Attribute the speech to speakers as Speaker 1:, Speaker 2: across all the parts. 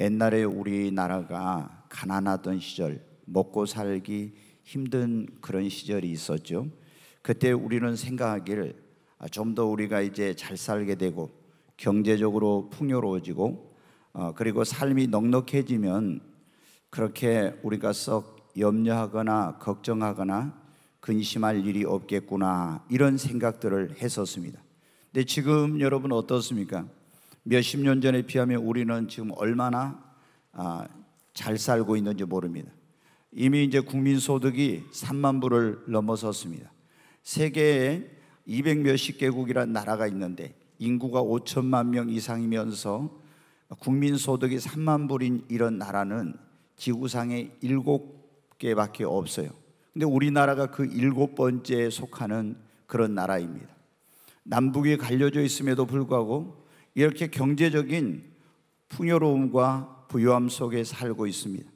Speaker 1: 옛날에 우리나라가 가난하던 시절, 먹고 살기 힘든 그런 시절이 있었죠. 그때 우리는 생각하기를 아, 좀더 우리가 이제 잘 살게 되고 경제적으로 풍요로워지고 어, 그리고 삶이 넉넉해지면 그렇게 우리가 썩 염려하거나 걱정하거나 근심할 일이 없겠구나 이런 생각들을 했었습니다. 근데 지금 여러분 어떻습니까? 몇십 년 전에 비하면 우리는 지금 얼마나 아, 잘 살고 있는지 모릅니다. 이미 이제 국민소득이 3만 불을 넘어섰습니다. 세계에 200 몇십 개국이란 나라가 있는데 인구가 5천만 명 이상이면서 국민소득이 3만 불인 이런 나라는 지구상에 7개밖에 없어요. 근데 우리나라가 그 일곱 번째에 속하는 그런 나라입니다. 남북이 갈려져 있음에도 불구하고 이렇게 경제적인 풍요로움과 부유함 속에 살고 있습니다.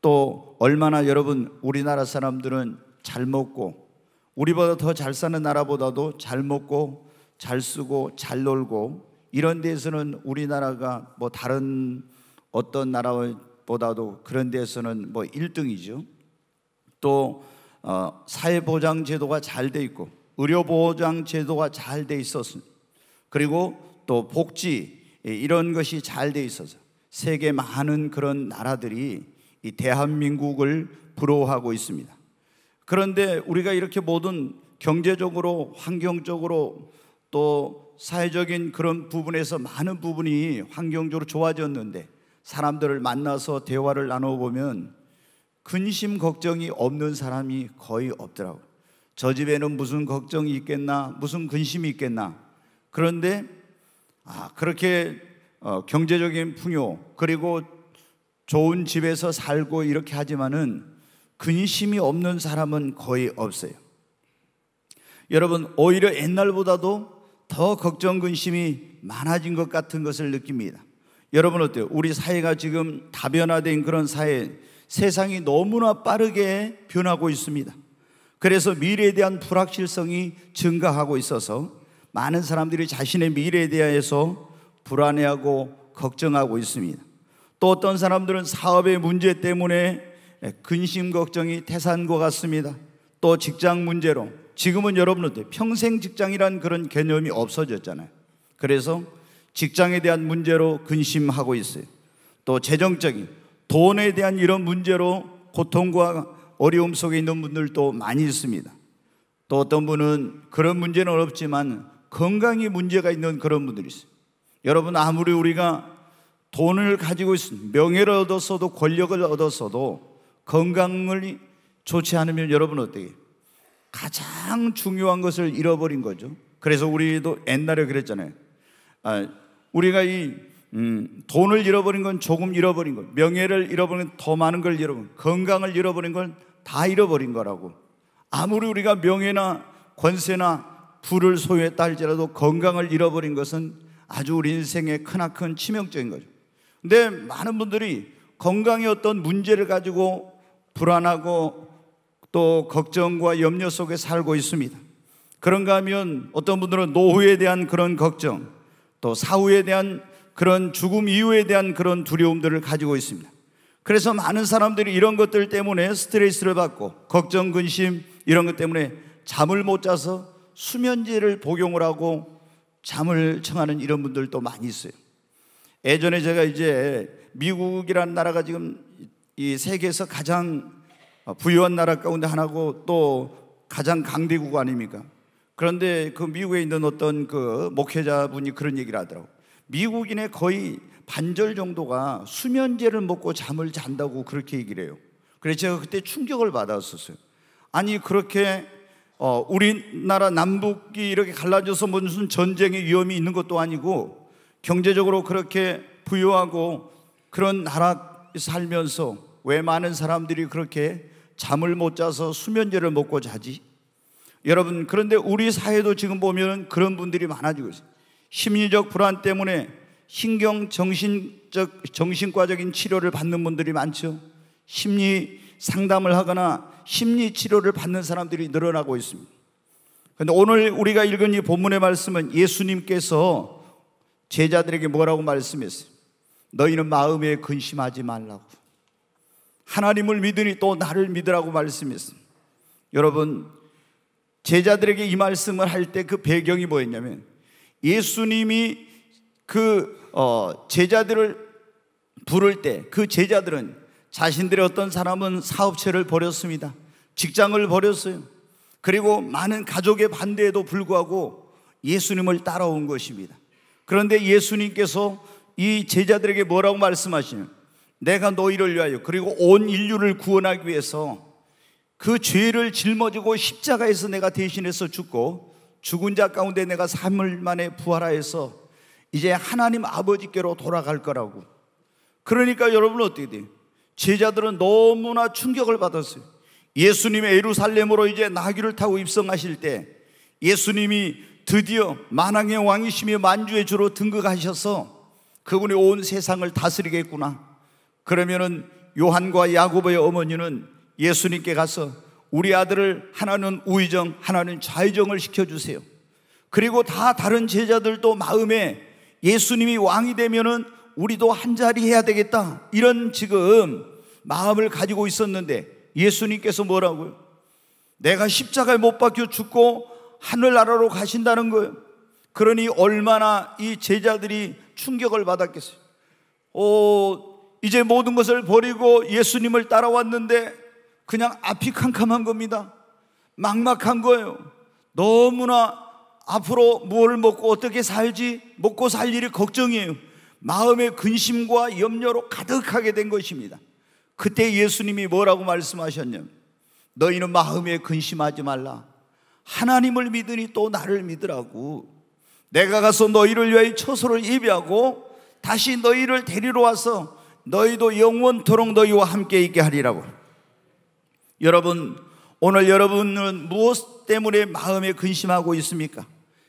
Speaker 1: 또 얼마나 여러분 우리나라 사람들은 잘 먹고 우리보다 더 잘 사는 나라보다도 잘 먹고 잘 쓰고 잘 놀고 이런 데에서는 우리나라가 뭐 다른 어떤 나라보다도 그런 데에서는 뭐 1등이죠. 또 어, 사회보장 제도가 잘 돼 있고 의료보장 제도가 잘 돼 있었습니다. 그리고 또 복지 예, 이런 것이 잘 돼 있어서 세계 많은 그런 나라들이 이 대한민국을 부러워하고 있습니다. 그런데 우리가 이렇게 모든 경제적으로 환경적으로 또 사회적인 그런 부분에서 많은 부분이 환경적으로 좋아졌는데 사람들을 만나서 대화를 나누어 보면 근심 걱정이 없는 사람이 거의 없더라고요. 저 집에는 무슨 걱정이 있겠나, 무슨 근심이 있겠나. 그런데 아, 그렇게 어, 경제적인 풍요 그리고 좋은 집에서 살고 이렇게 하지만은 근심이 없는 사람은 거의 없어요. 여러분 오히려 옛날보다도 더 걱정 근심이 많아진 것 같은 것을 느낍니다. 여러분 어때요? 우리 사회가 지금 다변화된 그런 사회 세상이 너무나 빠르게 변하고 있습니다. 그래서 미래에 대한 불확실성이 증가하고 있어서 많은 사람들이 자신의 미래에 대해서 불안해하고 걱정하고 있습니다. 또 어떤 사람들은 사업의 문제 때문에 근심 걱정이 태산과 같습니다. 또 직장 문제로 지금은 여러분한 평생 직장이란 그런 개념이 없어졌잖아요. 그래서 직장에 대한 문제로 근심하고 있어요. 또 재정적인 돈에 대한 이런 문제로 고통과 어려움 속에 있는 분들도 많이 있습니다. 또 어떤 분은 그런 문제는 어지만 건강에 문제가 있는 그런 분들이 있어요. 여러분 아무리 우리가 돈을 가지고 있으 명예를 얻었어도 권력을 얻었어도 건강을 좋지 않으면 여러분 어때요? 가장 중요한 것을 잃어버린 거죠. 그래서 우리도 옛날에 그랬잖아요. 아, 우리가 이 음, 돈을 잃어버린 건 조금 잃어버린 것, 명예를 잃어버린 건 더 많은 걸 잃어버린 건강을 잃어버린 건 다 잃어버린 거라고. 아무리 우리가 명예나 권세나 부를 소유했다 할지라도 건강을 잃어버린 것은 아주 우리 인생에 크나큰 치명적인 거죠. 근데 많은 분들이 건강의 어떤 문제를 가지고 불안하고 또 걱정과 염려 속에 살고 있습니다. 그런가 하면 어떤 분들은 노후에 대한 그런 걱정, 또 사후에 대한 그런 죽음 이후에 대한 그런 두려움들을 가지고 있습니다. 그래서 많은 사람들이 이런 것들 때문에 스트레스를 받고 걱정, 근심 이런 것 때문에 잠을 못 자서 수면제를 복용을 하고 잠을 청하는 이런 분들도 많이 있어요. 예전에 제가 이제 미국이라는 나라가 지금 이 세계에서 가장 부유한 나라 가운데 하나고 또 가장 강대국 아닙니까? 그런데 그 미국에 있는 어떤 그 목회자분이 그런 얘기를 하더라고. 미국인의 거의 반절 정도가 수면제를 먹고 잠을 잔다고 그렇게 얘기를 해요. 그래서 제가 그때 충격을 받았었어요. 아니 그렇게 어, 우리나라 남북이 이렇게 갈라져서 무슨 전쟁의 위험이 있는 것도 아니고 경제적으로 그렇게 부유하고 그런 나라 살면서 왜 많은 사람들이 그렇게 잠을 못 자서 수면제를 먹고 자지? 여러분 그런데 우리 사회도 지금 보면 그런 분들이 많아지고 있어요. 심리적 불안 때문에 신경 정신적 정신과적인 치료를 받는 분들이 많죠. 심리 상담을 하거나 심리 치료를 받는 사람들이 늘어나고 있습니다. 그런데 오늘 우리가 읽은 이 본문의 말씀은 예수님께서 제자들에게 뭐라고 말씀했어요? 너희는 마음에 근심하지 말라고. 하나님을 믿으니 또 나를 믿으라고 말씀했어요. 여러분, 제자들에게 이 말씀을 할 때 그 배경이 뭐였냐면 예수님이 그 어, 제자들을 부를 때 그 제자들은 자신들의 어떤 사람은 사업체를 버렸습니다. 직장을 버렸어요. 그리고 많은 가족의 반대에도 불구하고 예수님을 따라온 것입니다. 그런데 예수님께서 이 제자들에게 뭐라고 말씀하시냐? 내가 너희를 위하여 그리고 온 인류를 구원하기 위해서 그 죄를 짊어지고 십자가에서 내가 대신해서 죽고 죽은 자 가운데 내가 3일 만에 부활하여서 이제 하나님 아버지께로 돌아갈 거라고. 그러니까 여러분 어떻게 돼요? 제자들은 너무나 충격을 받았어요. 예수님의 예루살렘으로 이제 나귀를 타고 입성하실 때 예수님이 드디어 만왕의 왕이시며 만주의 주로 등극하셔서 그분이 온 세상을 다스리겠구나. 그러면은 요한과 야고의 어머니는 예수님께 가서 우리 아들을 하나는 우의정, 하나는 좌의정을 시켜주세요. 그리고 다 다른 제자들도 마음에 예수님이 왕이 되면은 우리도 한자리 해야 되겠다. 이런 지금 마음을 가지고 있었는데 예수님께서 뭐라고요? 내가 십자가에 못 박혀 죽고 하늘나라로 가신다는 거예요. 그러니 얼마나 이 제자들이 충격을 받았겠어요. 오, 이제 모든 것을 버리고 예수님을 따라왔는데 그냥 앞이 캄캄한 겁니다. 막막한 거예요. 너무나 앞으로 무 먹고 어떻게 살지 먹고 살 일이 걱정이에요. 마음의 근심과 염려로 가득하게 된 것입니다. 그때 예수님이 뭐라고 말씀하셨냐면 너희는 마음에 근심하지 말라. 하나님을 믿으니 또 나를 믿으라고. 내가 가서 너희를 위하 처소를 예비하고 다시 너희를 데리러 와서 너희도 영원토록 너희와 함께 있게 하리라고. 여러분, 오늘 여러분은 무엇 때문에 마음에 근심하고 있습니까?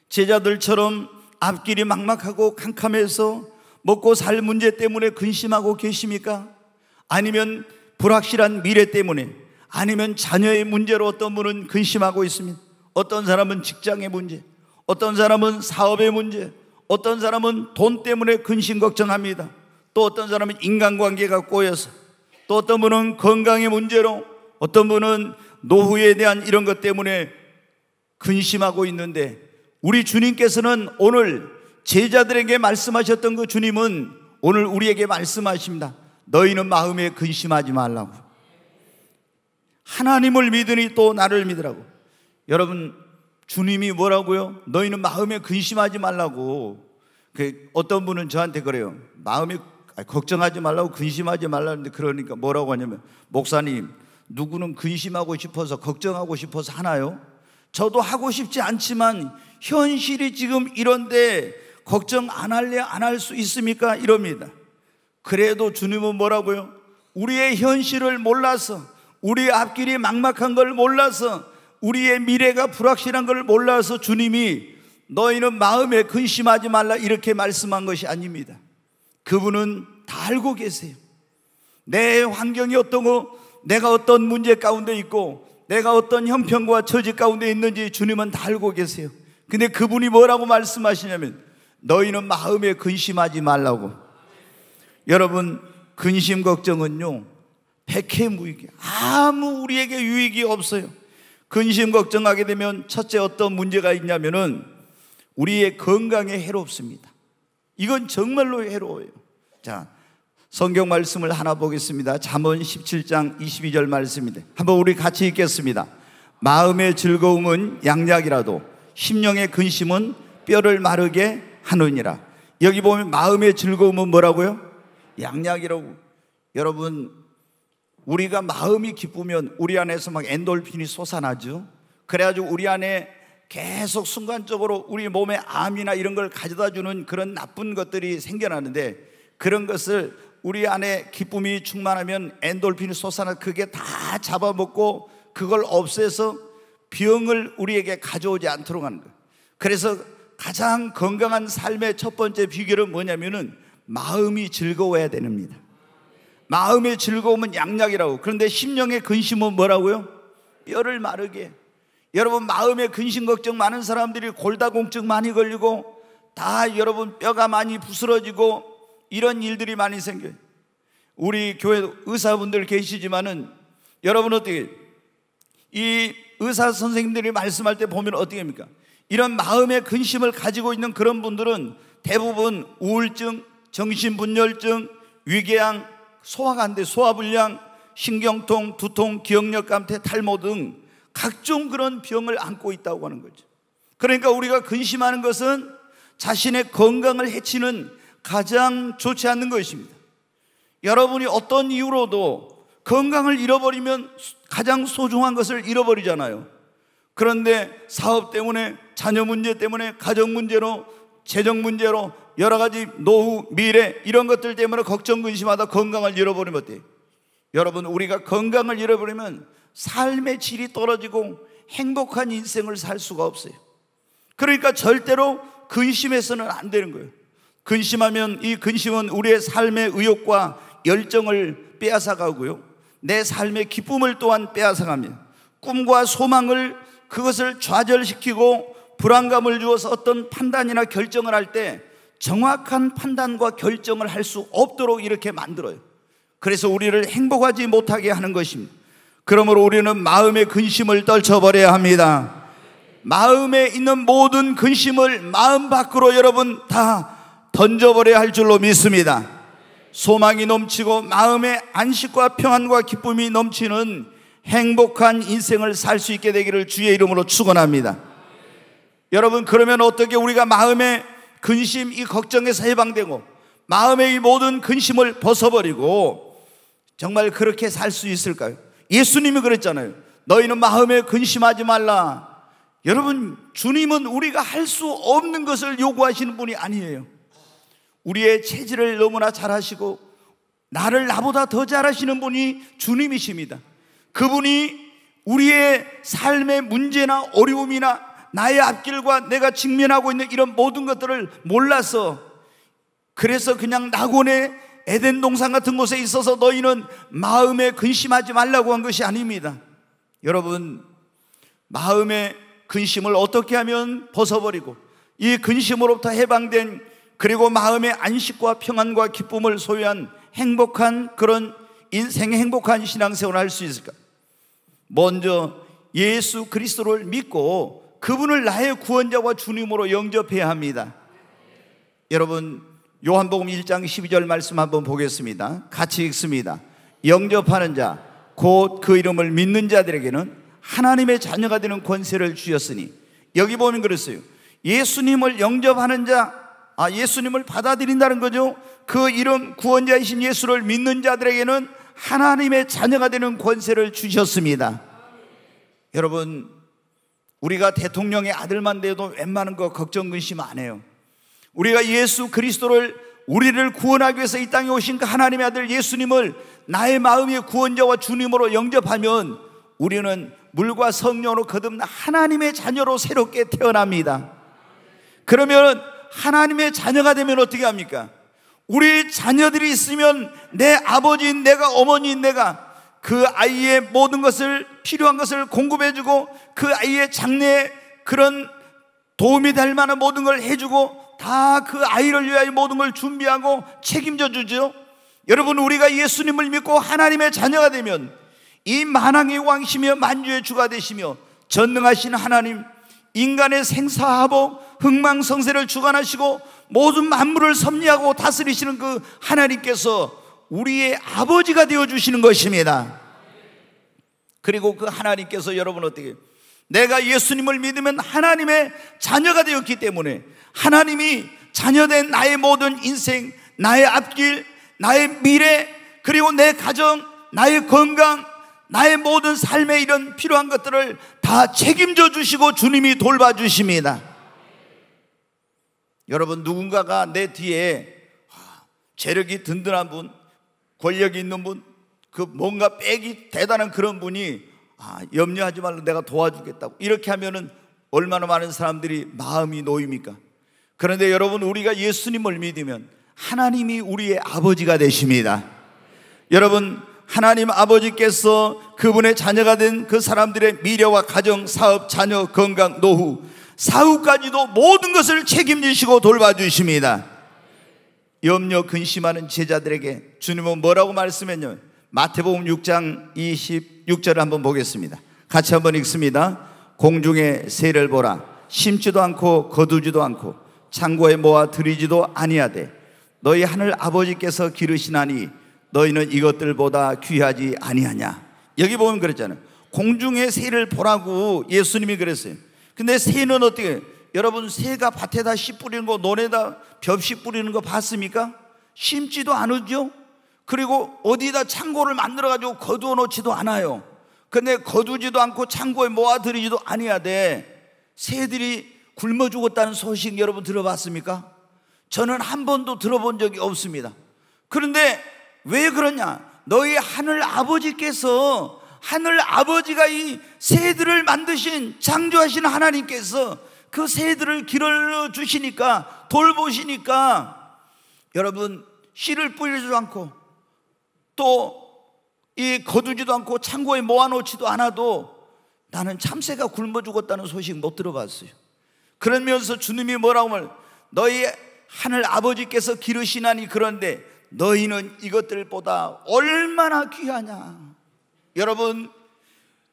Speaker 1: 제자들처럼 앞길이 막막하고 캄캄해서 먹고 살 문제 때문에 근심하고 계십니까? 아니면 불확실한 미래 때문에 아니면 자녀의 문제로 어떤 분은 근심하고 있습니다. 어떤 사람은 직장의 문제, 어떤 사람은 사업의 문제, 어떤 사람은 돈 때문에 근심 걱정합니다. 또 어떤 사람은 인간관계가 꼬여서 또 어떤 분은 건강의 문제로 어떤 분은 노후에 대한 이런 것 때문에 근심하고 있는데 우리 주님께서는 오늘 제자들에게 말씀하셨던 그 주님은 오늘 우리에게 말씀하십니다. 너희는 마음에 근심하지 말라고. 하나님을 믿으니 또 나를 믿으라고. 여러분, 주님이 뭐라고요? 너희는 마음에 근심하지 말라고. 그 어떤 분은 저한테 그래요. 마음에 걱정하지 말라고 근심하지 말라는데 그러니까 뭐라고 하냐면 목사님 누구는 근심하고 싶어서 걱정하고 싶어서 하나요? 저도 하고 싶지 않지만 현실이 지금 이런데 걱정 안 할래 안 할 수 있습니까? 이럽니다. 그래도 주님은 뭐라고요? 우리의 현실을 몰라서 우리 앞길이 막막한 걸 몰라서 우리의 미래가 불확실한 걸 몰라서 주님이 너희는 마음에 근심하지 말라 이렇게 말씀한 것이 아닙니다. 그분은 다 알고 계세요. 내 환경이 어떤고 내가 어떤 문제 가운데 있고 내가 어떤 형편과 처지 가운데 있는지 주님은 다 알고 계세요. 근데 그분이 뭐라고 말씀하시냐면 너희는 마음에 근심하지 말라고. 여러분, 근심 걱정은요, 백해무익이 아무 우리에게 유익이 없어요. 근심 걱정하게 되면 첫째 어떤 문제가 있냐면은 우리의 건강에 해롭습니다. 이건 정말로 해로워요. 자, 성경 말씀을 하나 보겠습니다. 잠언 17장 22절 말씀인데 한번 우리 같이 읽겠습니다. 마음의 즐거움은 양약이라도 심령의 근심은 뼈를 마르게 하노니라. 여기 보면 마음의 즐거움은 뭐라고요? 양약이라고. 여러분, 우리가 마음이 기쁘면 우리 안에서 막 엔돌핀이 솟아나죠. 그래가지고 우리 안에 계속 순간적으로 우리 몸에 암이나 이런 걸 가져다 주는 그런 나쁜 것들이 생겨나는데 그런 것을 우리 안에 기쁨이 충만하면 엔돌핀이 솟아나 그게 다 잡아먹고 그걸 없애서 병을 우리에게 가져오지 않도록 하는 거예요. 그래서 가장 건강한 삶의 첫 번째 비결은 뭐냐면은 마음이 즐거워야 됩니다. 마음의 즐거움은 양약이라고. 그런데 심령의 근심은 뭐라고요? 뼈를 마르게. 여러분 마음의 근심 걱정 많은 사람들이 골다공증 많이 걸리고 다 여러분 뼈가 많이 부스러지고 이런 일들이 많이 생겨요. 우리 교회 의사분들 계시지만은 여러분 어떻게 이 의사 선생님들이 말씀할 때 보면 어떻게 합니까? 이런 마음의 근심을 가지고 있는 그런 분들은 대부분 우울증, 정신분열증, 위궤양, 소화가 안 돼, 소화불량, 신경통, 두통, 기억력 감퇴, 탈모 등 각종 그런 병을 안고 있다고 하는 거죠. 그러니까 우리가 근심하는 것은 자신의 건강을 해치는 가장 좋지 않는 것입니다. 여러분이 어떤 이유로도 건강을 잃어버리면 가장 소중한 것을 잃어버리잖아요. 그런데 사업 때문에 자녀 문제 때문에 가정 문제로 재정 문제로 여러 가지 노후 미래 이런 것들 때문에 걱정 근심하다 건강을 잃어버리면 어때? 요 여러분 우리가 건강을 잃어버리면 삶의 질이 떨어지고 행복한 인생을 살 수가 없어요. 그러니까 절대로 근심해서는 안 되는 거예요. 근심하면 이 근심은 우리의 삶의 의욕과 열정을 빼앗아 가고요. 내 삶의 기쁨을 또한 빼앗아 가며 꿈과 소망을 그것을 좌절시키고 불안감을 주어서 어떤 판단이나 결정을 할 때 정확한 판단과 결정을 할 수 없도록 이렇게 만들어요. 그래서 우리를 행복하지 못하게 하는 것입니다. 그러므로 우리는 마음의 근심을 떨쳐버려야 합니다. 마음에 있는 모든 근심을 마음 밖으로 여러분 다 던져버려야 할 줄로 믿습니다. 소망이 넘치고 마음의 안식과 평안과 기쁨이 넘치는 행복한 인생을 살 수 있게 되기를 주의 이름으로 축원합니다. 여러분 그러면 어떻게 우리가 마음의 근심 이 걱정에서 해방되고 마음의 이 모든 근심을 벗어버리고 정말 그렇게 살 수 있을까요? 예수님이 그랬잖아요. 너희는 마음에 근심하지 말라. 여러분 주님은 우리가 할 수 없는 것을 요구하시는 분이 아니에요. 우리의 체질을 너무나 잘 아시고 나를 나보다 더 잘하시는 분이 주님이십니다. 그분이 우리의 삶의 문제나 어려움이나 나의 앞길과 내가 직면하고 있는 이런 모든 것들을 몰라서 그래서 그냥 낙원의 에덴 동산 같은 곳에 있어서 너희는 마음에 근심하지 말라고 한 것이 아닙니다. 여러분, 마음의 근심을 어떻게 하면 벗어버리고 이 근심으로부터 해방된 그리고 마음의 안식과 평안과 기쁨을 소유한 행복한 그런 인생의 행복한 신앙생활을 할 수 있을까? 먼저 예수 그리스도를 믿고 그분을 나의 구원자와 주님으로 영접해야 합니다. 여러분, 요한복음 1장 12절 말씀 한번 보겠습니다. 같이 읽습니다. 영접하는 자, 곧 그 이름을 믿는 자들에게는 하나님의 자녀가 되는 권세를 주셨으니, 여기 보면 그랬어요. 예수님을 영접하는 자, 아, 예수님을 받아들인다는 거죠. 그 이름 구원자이신 예수를 믿는 자들에게는 하나님의 자녀가 되는 권세를 주셨습니다. 여러분, 우리가 대통령의 아들만 돼도 웬만한 거 걱정 근심 안 해요. 우리가 예수 그리스도를 우리를 구원하기 위해서 이 땅에 오신 그 하나님의 아들 예수님을 나의 마음의 구원자와 주님으로 영접하면 우리는 물과 성령으로 거듭나 하나님의 자녀로 새롭게 태어납니다. 그러면 하나님의 자녀가 되면 어떻게 합니까? 우리 자녀들이 있으면 내 아버지인 내가 어머니인 내가 그 아이의 모든 것을 필요한 것을 공급해 주고 그 아이의 장래에 그런 도움이 될 만한 모든 걸 해주고 다 그 아이를 위하여 모든 걸 준비하고 책임져 주죠. 여러분 우리가 예수님을 믿고 하나님의 자녀가 되면 이 만왕의 왕시며 만주의 주가 되시며 전능하신 하나님 인간의 생사하복 흥망성쇠를 주관하시고 모든 만물을 섭리하고 다스리시는 그 하나님께서 우리의 아버지가 되어 주시는 것입니다. 그리고 그 하나님께서 여러분 어떻게 내가 예수님을 믿으면 하나님의 자녀가 되었기 때문에 하나님이 자녀된 나의 모든 인생, 나의 앞길, 나의 미래, 그리고 내 가정, 나의 건강, 나의 모든 삶의 이런 필요한 것들을 다 책임져 주시고 주님이 돌봐 주십니다. 여러분 누군가가 내 뒤에 재력이 든든한 분, 권력이 있는 분, 그 뭔가 빽이 대단한 그런 분이 아, 염려하지 말고 내가 도와주겠다고. 이렇게 하면은 얼마나 많은 사람들이 마음이 놓입니까? 그런데 여러분, 우리가 예수님을 믿으면 하나님이 우리의 아버지가 되십니다. 여러분, 하나님 아버지께서 그분의 자녀가 된 그 사람들의 미래와 가정, 사업, 자녀, 건강, 노후, 사후까지도 모든 것을 책임지시고 돌봐주십니다. 염려 근심하는 제자들에게 주님은 뭐라고 말씀했냐? 마태복음 6장 26절을 한번 보겠습니다. 같이 한번 읽습니다. 공중의 새를 보라 심지도 않고 거두지도 않고 창고에 모아 들이지도 아니하되 너희 하늘 아버지께서 기르시나니 너희는 이것들보다 귀하지 아니하냐. 여기 보면 그랬잖아요. 공중의 새를 보라고 예수님이 그랬어요. 근데 새는 어떻게 여러분 새가 밭에다 씨 뿌리는 거 논에다 벽 씨 뿌리는 거 봤습니까? 심지도 않으죠. 그리고 어디다 창고를 만들어 가지고 거두어 놓지도 않아요. 근데 거두지도 않고 창고에 모아들이지도 아니야 돼. 새들이 굶어 죽었다는 소식 여러분 들어봤습니까? 저는 한 번도 들어본 적이 없습니다. 그런데 왜 그러냐? 너희 하늘 아버지께서 하늘 아버지가 이 새들을 만드신 창조하신 하나님께서 그 새들을 길러 주시니까 돌보시니까 여러분 씨를 뿌리지도 않고 또 이 거두지도 않고 창고에 모아놓지도 않아도 나는 참새가 굶어 죽었다는 소식 못 들어봤어요. 그러면서 주님이 뭐라고 말? 너희 하늘 아버지께서 기르시나니 그런데 너희는 이것들보다 얼마나 귀하냐. 여러분,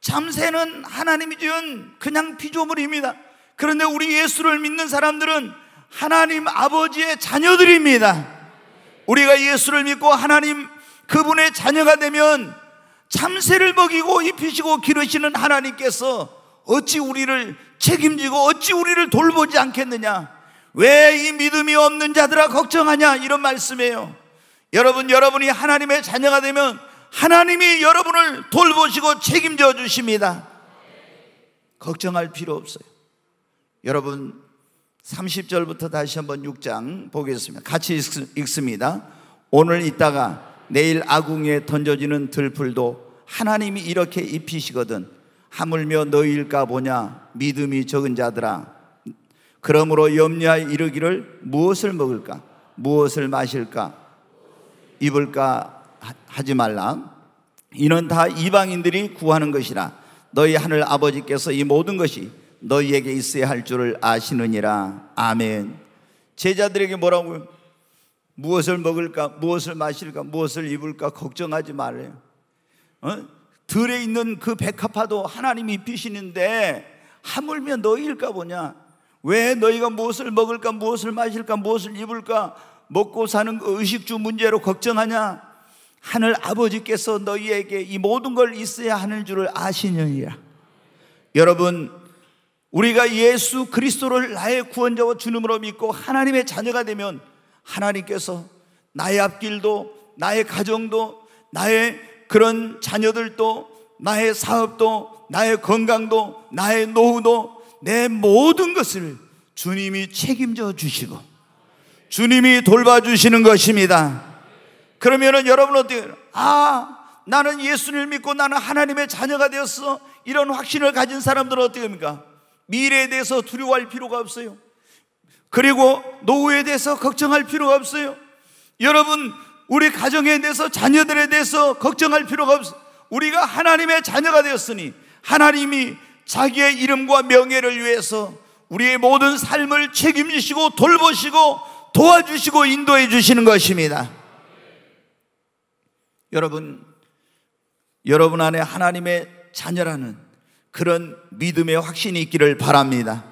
Speaker 1: 참새는 하나님이 지은 그냥 피조물입니다. 그런데 우리 예수를 믿는 사람들은 하나님 아버지의 자녀들입니다. 우리가 예수를 믿고 하나님 그분의 자녀가 되면 참새를 먹이고 입히시고 기르시는 하나님께서 어찌 우리를 책임지고 어찌 우리를 돌보지 않겠느냐? 왜 이 믿음이 없는 자들아 걱정하냐? 이런 말씀이에요. 여러분, 여러분이 하나님의 자녀가 되면 하나님이 여러분을 돌보시고 책임져 주십니다. 걱정할 필요 없어요. 여러분 30절부터 다시 한번 6장 보겠습니다. 같이 읽습니다. 오늘 있다가 내일 아궁에 던져지는 들풀도 하나님이 이렇게 입히시거든 하물며 너희일까 보냐 믿음이 적은 자들아 그러므로 염려하여 이르기를 무엇을 먹을까 무엇을 마실까 입을까 하지 말라 이는 다 이방인들이 구하는 것이라 너희 하늘 아버지께서 이 모든 것이 너희에게 있어야 할 줄을 아시느니라. 아멘. 제자들에게 뭐라고요? 무엇을 먹을까, 무엇을 마실까, 무엇을 입을까 걱정하지 말래요. 어? 들에 있는 그 백합화도 하나님이 입히시는데 하물며 너희일까 보냐? 왜 너희가 무엇을 먹을까, 무엇을 마실까, 무엇을 입을까 먹고 사는 그 의식주 문제로 걱정하냐? 하늘 아버지께서 너희에게 이 모든 걸 있어야 하는 줄을 아시느니라. 여러분 우리가 예수 그리스도를 나의 구원자와 주님으로 믿고 하나님의 자녀가 되면 하나님께서 나의 앞길도 나의 가정도 나의 그런 자녀들도 나의 사업도 나의 건강도 나의 노후도 내 모든 것을 주님이 책임져 주시고 주님이 돌봐주시는 것입니다. 그러면은 여러분 어떻게 아 나는 예수를 믿고 나는 하나님의 자녀가 되었어 이런 확신을 가진 사람들은 어떻게 됩니까? 미래에 대해서 두려워할 필요가 없어요. 그리고 노후에 대해서 걱정할 필요가 없어요. 여러분, 우리 가정에 대해서 자녀들에 대해서 걱정할 필요가 없어요. 우리가 하나님의 자녀가 되었으니 하나님이 자기의 이름과 명예를 위해서 우리의 모든 삶을 책임지시고 돌보시고 도와주시고 인도해 주시는 것입니다. 여러분, 여러분 안에 하나님의 자녀라는 그런 믿음의 확신이 있기를 바랍니다.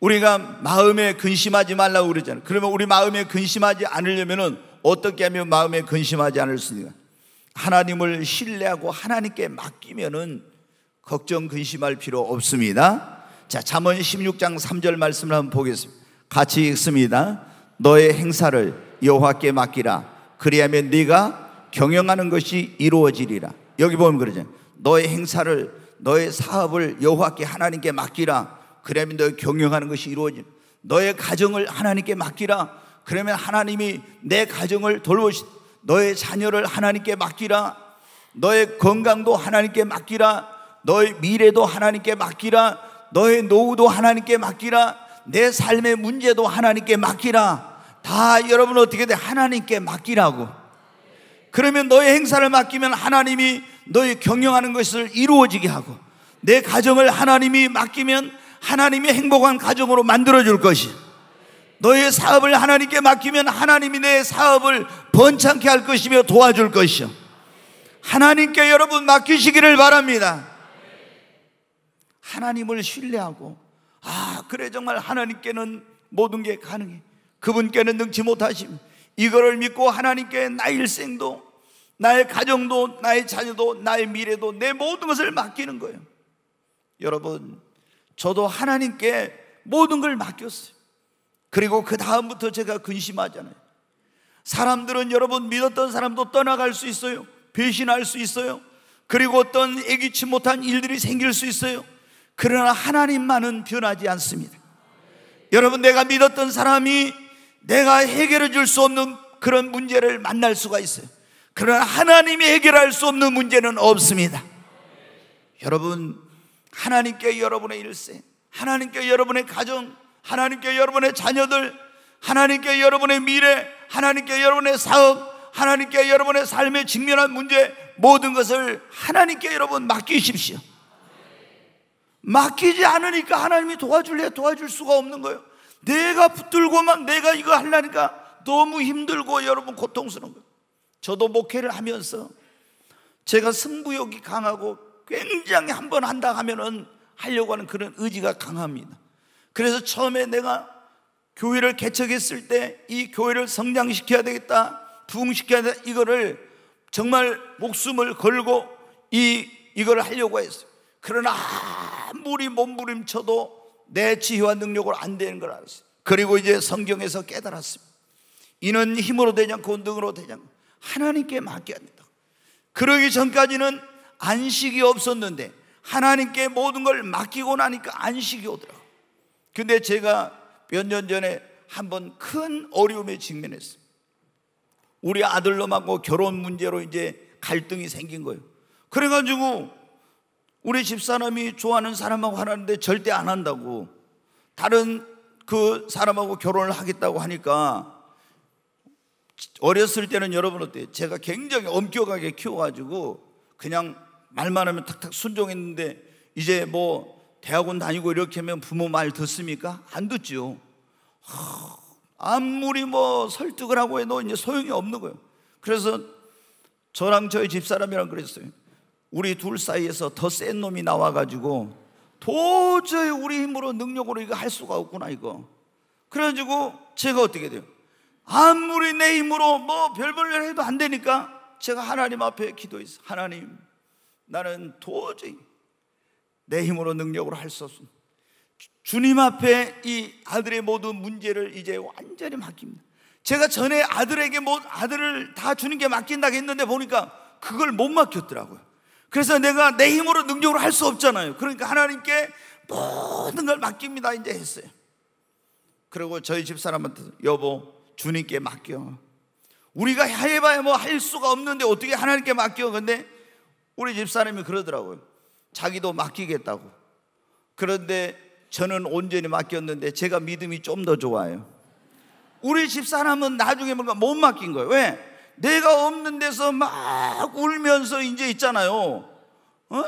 Speaker 1: 우리가 마음에 근심하지 말라고 그러잖아요. 그러면 우리 마음에 근심하지 않으려면은 어떻게 하면 마음에 근심하지 않을 수 있는가? 하나님을 신뢰하고 하나님께 맡기면은 걱정 근심할 필요 없습니다. 자, 잠언 16장 3절 말씀을 한번 보겠습니다. 같이 읽습니다. 너의 행사를 여호와께 맡기라. 그리하면 네가 경영하는 것이 이루어지리라. 여기 보면 그러죠. 너의 행사를 너의 사업을 여호와께 하나님께 맡기라. 그러면 너의 경영하는 것이 이루어지. 너의 가정을 하나님께 맡기라. 그러면 하나님이 내 가정을 돌보시. 너의 자녀를 하나님께 맡기라. 너의 건강도 하나님께 맡기라. 너의 미래도 하나님께 맡기라. 너의 노후도 하나님께 맡기라. 내 삶의 문제도 하나님께 맡기라. 다 여러분 어떻게 돼? 하나님께 맡기라고. 그러면 너의 행사를 맡기면 하나님이 너의 경영하는 것을 이루어지게 하고 내 가정을 하나님이 맡기면 하나님이 행복한 가정으로 만들어줄 것이 너의 사업을 하나님께 맡기면 하나님이 내 사업을 번창케 할 것이며 도와줄 것이요 하나님께 여러분 맡기시기를 바랍니다 하나님을 신뢰하고 아 그래 정말 하나님께는 모든 게 가능해 그분께는 능치 못하십니다 이거를 믿고 하나님께 나의 일생도 나의 가정도 나의 자녀도 나의 미래도 내 모든 것을 맡기는 거예요. 여러분, 저도 하나님께 모든 걸 맡겼어요. 그리고 그 다음부터 제가 근심하잖아요. 사람들은 여러분 믿었던 사람도 떠나갈 수 있어요. 배신할 수 있어요. 그리고 어떤 애기치 못한 일들이 생길 수 있어요. 그러나 하나님만은 변하지 않습니다. 여러분, 내가 믿었던 사람이 내가 해결해 줄 수 없는 그런 문제를 만날 수가 있어요. 그러나 하나님이 해결할 수 없는 문제는 없습니다. 여러분, 하나님께 여러분의 일생, 하나님께 여러분의 가정, 하나님께 여러분의 자녀들, 하나님께 여러분의 미래, 하나님께 여러분의 사업, 하나님께 여러분의 삶에 직면한 문제, 모든 것을 하나님께 여러분 맡기십시오. 맡기지 않으니까 하나님이 도와줄래 도와줄 수가 없는 거예요. 내가 붙들고만 내가 이거 하려니까 너무 힘들고 여러분 고통스러운 거예요. 저도 목회를 하면서 제가 승부욕이 강하고 굉장히 한번 한다 하면은 하려고 하는 그런 의지가 강합니다. 그래서 처음에 내가 교회를 개척했을 때 이 교회를 성장시켜야 되겠다, 부흥시켜야 되겠다, 이거를 정말 목숨을 걸고 이, 이걸 하려고 했어요. 그러나 아무리 몸부림쳐도 내 지혜와 능력으로 안 되는 걸 알았어요. 그리고 이제 성경에서 깨달았습니다. 이는 힘으로 되지 않 능으로 되지 하나님께 맡겨야 된다. 그러기 전까지는 안식이 없었는데 하나님께 모든 걸 맡기고 나니까 안식이 오더라. 근데 제가 몇 년 전에 한번 큰 어려움에 직면했어요. 우리 아들놈하고 결혼 문제로 이제 갈등이 생긴 거예요. 그래가지고 우리 집사람이 좋아하는 사람하고 하는데 절대 안 한다고 다른 그 사람하고 결혼을 하겠다고 하니까 어렸을 때는 여러분 어때요? 제가 굉장히 엄격하게 키워가지고 그냥 말만 하면 탁탁 순종했는데 이제 뭐 대학원 다니고 이렇게 하면 부모 말 듣습니까? 안듣지요 아무리 뭐 설득을 하고 해도 이제 소용이 없는 거예요. 그래서 저랑 저희 집사람이랑 그랬어요. 우리 둘 사이에서 더 센 놈이 나와가지고 도저히 우리 힘으로 능력으로 이거 할 수가 없구나 이거 그래가지고 제가 어떻게 돼요? 아무리 내 힘으로 뭐 별별별 해도 안 되니까 제가 하나님 앞에 기도했어 하나님 나는 도저히 내 힘으로 능력으로 할 수없습 주님 앞에 이 아들의 모든 문제를 이제 완전히 맡깁니다 제가 전에 아들에게 뭐 아들을 다 주는 게 맡긴다고 했는데 보니까 그걸 못 맡겼더라고요 그래서 내가 내 힘으로 능력으로 할 수 없잖아요. 그러니까 하나님께 모든 걸 맡깁니다. 이제 했어요. 그리고 저희 집 사람한테 여보 주님께 맡겨. 우리가 해봐야 뭐 할 수가 없는데 어떻게 하나님께 맡겨? 근데 우리 집 사람이 그러더라고요. 자기도 맡기겠다고. 그런데 저는 온전히 맡겼는데 제가 믿음이 좀 더 좋아요. 우리 집 사람은 나중에 뭔가 못 맡긴 거예요. 왜? 내가 없는 데서 막 울면서 이제 있잖아요. 어?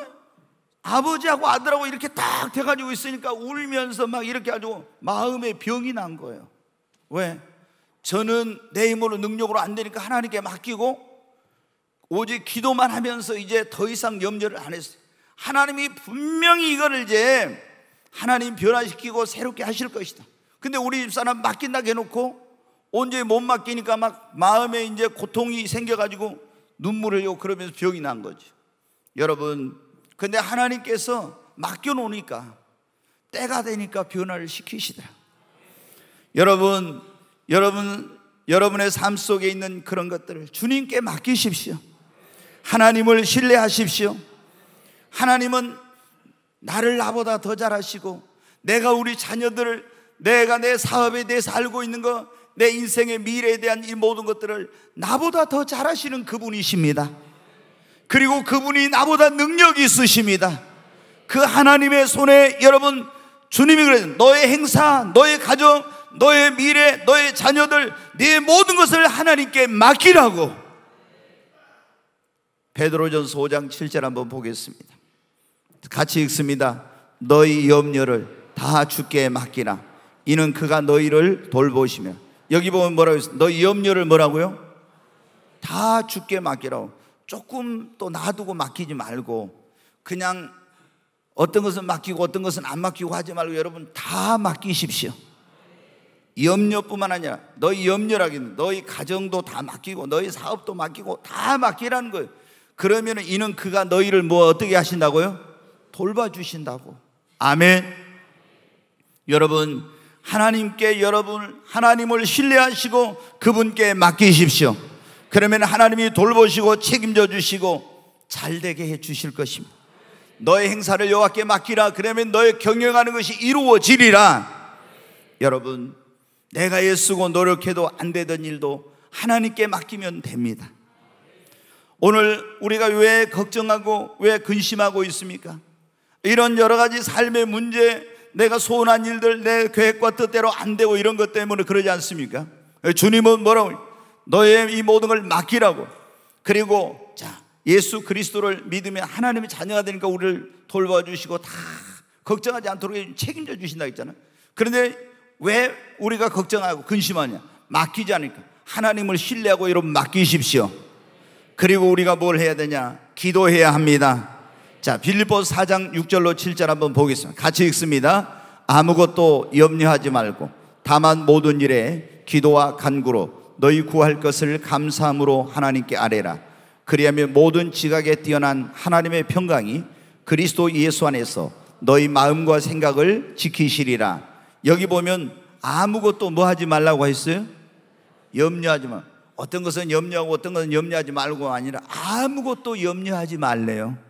Speaker 1: 아버지하고 아들하고 이렇게 딱 돼가지고 있으니까 울면서 막 이렇게 아주 마음에 병이 난 거예요. 왜? 저는 내 힘으로 능력으로 안 되니까 하나님께 맡기고 오직 기도만 하면서 이제 더 이상 염려를 안 했어요. 하나님이 분명히 이거를 이제 하나님 변화시키고 새롭게 하실 것이다. 근데 우리 집사람 맡긴다 해놓고 온전히 못 맡기니까 막 마음에 이제 고통이 생겨가지고 눈물을 흘리고 그러면서 병이 난거지 여러분, 근데 하나님께서 맡겨놓으니까 때가 되니까 변화를 시키시더라. 여러분, 여러분, 여러분의 삶 속에 있는 그런 것들을 주님께 맡기십시오. 하나님을 신뢰하십시오. 하나님은 나를 나보다 더 잘하시고 내가 우리 자녀들을 내가 내 사업에 대해서 알고 있는 거내 인생의 미래에 대한 이 모든 것들을 나보다 더 잘하시는 그분이십니다. 그리고 그분이 나보다 능력이 있으십니다. 그 하나님의 손에 여러분 주님이 그래서 너의 행사, 너의 가정, 너의 미래, 너의 자녀들, 네 모든 것을 하나님께 맡기라고. 베드로전서 5장 7절 한번 보겠습니다. 같이 읽습니다. 너희 염려를 다 주께 맡기라. 이는 그가 너희를 돌보시며 여기 보면 뭐라고 했어요? 너희 염려를 뭐라고요? 다 죽게 맡기라고. 조금 또 놔두고 맡기지 말고 그냥 어떤 것은 맡기고 어떤 것은 안 맡기고 하지 말고 여러분 다 맡기십시오. 염려뿐만 아니라 너희 염려라기는 너희 가정도 다 맡기고 너희 사업도 맡기고 다 맡기라는 거예요. 그러면 이는 그가 너희를 뭐 어떻게 하신다고요? 돌봐주신다고. 아멘. 여러분 하나님께 여러분 하나님을 신뢰하시고 그분께 맡기십시오. 그러면 하나님이 돌보시고 책임져 주시고 잘 되게 해 주실 것입니다. 너의 행사를 여호와께 맡기라 그러면 너의 경영하는 것이 이루어지리라. 여러분 내가 애쓰고 노력해도 안 되던 일도 하나님께 맡기면 됩니다. 오늘 우리가 왜 걱정하고 왜 근심하고 있습니까? 이런 여러 가지 삶의 문제, 내가 소원한 일들 내 계획과 뜻대로 안 되고 이런 것 때문에 그러지 않습니까? 주님은 뭐라고? 너의 이 모든 걸 맡기라고. 그리고 자, 예수 그리스도를 믿으면 하나님의 자녀가 되니까 우리를 돌봐주시고 다 걱정하지 않도록 책임져 주신다 했잖아 그런데 왜 우리가 걱정하고 근심하냐? 맡기지 않으니까. 하나님을 신뢰하고 여러분 맡기십시오. 그리고 우리가 뭘 해야 되냐? 기도해야 합니다. 자, 빌리보서 4장 6절로 7절 한번 보겠습니다. 같이 읽습니다. 아무것도 염려하지 말고 다만 모든 일에 기도와 간구로 너희 구할 것을 감사함으로 하나님께 아뢰라. 그리하면 모든 지각에 뛰어난 하나님의 평강이 그리스도 예수 안에서 너희 마음과 생각을 지키시리라. 여기 보면 아무것도 뭐 하지 말라고 했어요? 염려하지 마. 어떤 것은 염려하고 어떤 것은 염려하지 말고 아니라 아무것도 염려하지 말래요.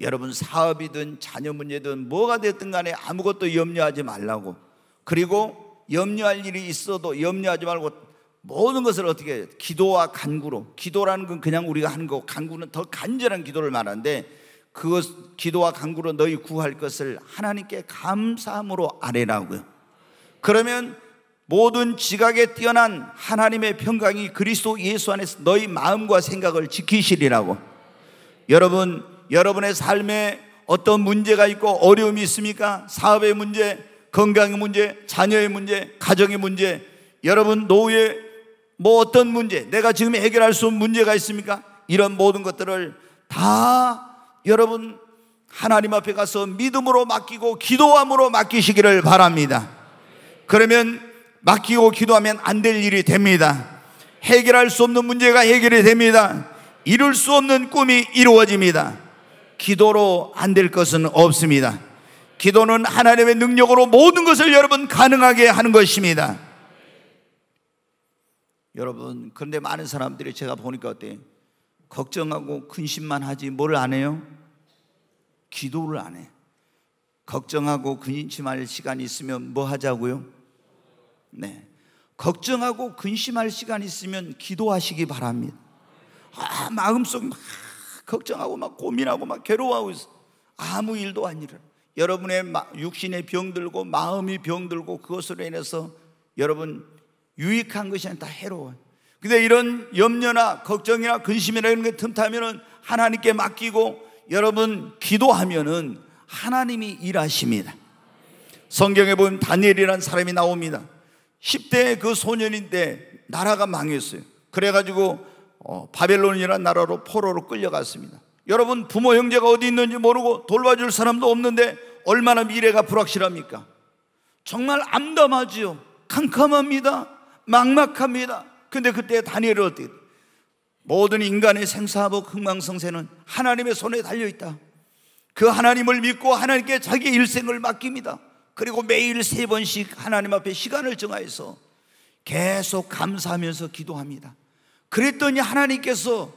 Speaker 1: 여러분 사업이든 자녀 문제든 뭐가 됐든 간에 아무것도 염려하지 말라고. 그리고 염려할 일이 있어도 염려하지 말고 모든 것을 어떻게 해요? 기도와 간구로. 기도라는 건 그냥 우리가 하는 거고 간구는 더 간절한 기도를 말하는데 그것 기도와 간구로 너희 구할 것을 하나님께 감사함으로 아뢰라고요. 그러면 모든 지각에 뛰어난 하나님의 평강이 그리스도 예수 안에서 너희 마음과 생각을 지키시리라고. 여러분 여러분의 삶에 어떤 문제가 있고 어려움이 있습니까? 사업의 문제, 건강의 문제, 자녀의 문제, 가정의 문제, 여러분 노후에 뭐 어떤 문제, 내가 지금 해결할 수 없는 문제가 있습니까? 이런 모든 것들을 다 여러분 하나님 앞에 가서 믿음으로 맡기고 기도함으로 맡기시기를 바랍니다. 그러면 맡기고 기도하면 안 될 일이 됩니다. 해결할 수 없는 문제가 해결이 됩니다. 이룰 수 없는 꿈이 이루어집니다. 기도로 안 될 것은 없습니다. 기도는 하나님의 능력으로 모든 것을 여러분 가능하게 하는 것입니다. 여러분, 그런데 많은 사람들이 제가 보니까 어때요? 걱정하고 근심만 하지 뭘 안 해요? 기도를 안 해. 걱정하고 근심할 시간 있으면 뭐 하자고요? 네. 걱정하고 근심할 시간 있으면 기도하시기 바랍니다. 아, 마음속 막 걱정하고 막 고민하고 막 괴로워하고 있어. 아무 일도 아니라. 여러분의 육신의 병들고 마음이 병들고 그것으로 인해서 여러분 유익한 것이 아니라 다 해로워요. 근데 이런 염려나 걱정이나 근심이나 이런 게 틈타면은 하나님께 맡기고 여러분 기도하면은 하나님이 일하십니다. 성경에 보면 다니엘이라는 사람이 나옵니다. 10대 의그 소년인데 나라가 망했어요. 그래가지고 어, 바벨론이라는 나라로 포로로 끌려갔습니다. 여러분 부모 형제가 어디 있는지 모르고 돌봐줄 사람도 없는데 얼마나 미래가 불확실합니까? 정말 암담하지요. 캄캄합니다. 막막합니다. 근데 그때 다니엘은 어떻 모든 인간의 생사복 흥망성쇠는 하나님의 손에 달려 있다. 그 하나님을 믿고 하나님께 자기 일생을 맡깁니다. 그리고 매일 세 번씩 하나님 앞에 시간을 정하여서 계속 감사하면서 기도합니다. 그랬더니 하나님께서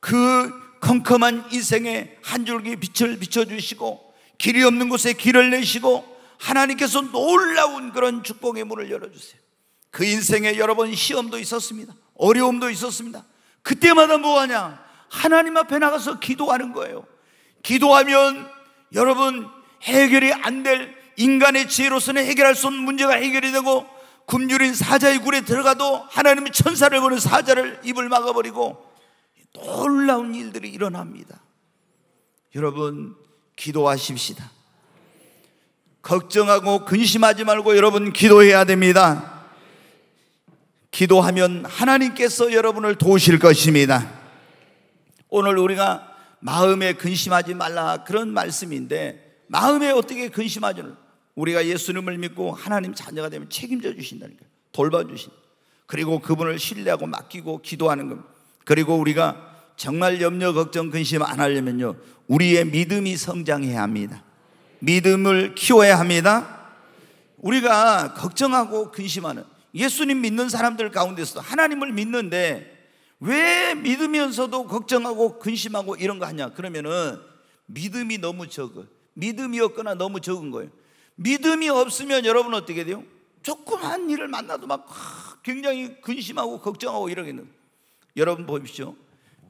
Speaker 1: 그 컴컴한 인생에 한 줄기 빛을 비춰주시고 길이 없는 곳에 길을 내시고 하나님께서 놀라운 그런 축복의 문을 열어주세요. 그 인생에 여러 번 시험도 있었습니다. 어려움도 있었습니다. 그때마다 뭐하냐? 하나님 앞에 나가서 기도하는 거예요. 기도하면 여러분 해결이 안 될 인간의 지혜로서는 해결할 수 없는 문제가 해결이 되고 굶주린 사자의 굴에 들어가도 하나님의 천사를 보는 사자를 입을 막아버리고 놀라운 일들이 일어납니다. 여러분, 기도하십시다. 걱정하고 근심하지 말고 여러분 기도해야 됩니다. 기도하면 하나님께서 여러분을 도우실 것입니다. 오늘 우리가 마음에 근심하지 말라 그런 말씀인데 마음에 어떻게 근심하지 말라 우리가 예수님을 믿고 하나님 자녀가 되면 책임져 주신다는 거예요. 돌봐주신. 그리고 그분을 신뢰하고 맡기고 기도하는 겁니다. 그리고 우리가 정말 염려, 걱정, 근심 안 하려면요. 우리의 믿음이 성장해야 합니다. 믿음을 키워야 합니다. 우리가 걱정하고 근심하는 예수님 믿는 사람들 가운데서도 하나님을 믿는데 왜 믿으면서도 걱정하고 근심하고 이런 거 하냐? 그러면은 믿음이 너무 적어. 믿음이 없거나 너무 적은 거예요. 믿음이 없으면 여러분 어떻게 돼요? 조그만 일을 만나도 막 굉장히 근심하고 걱정하고 이러겠는. 여러분 보십시오.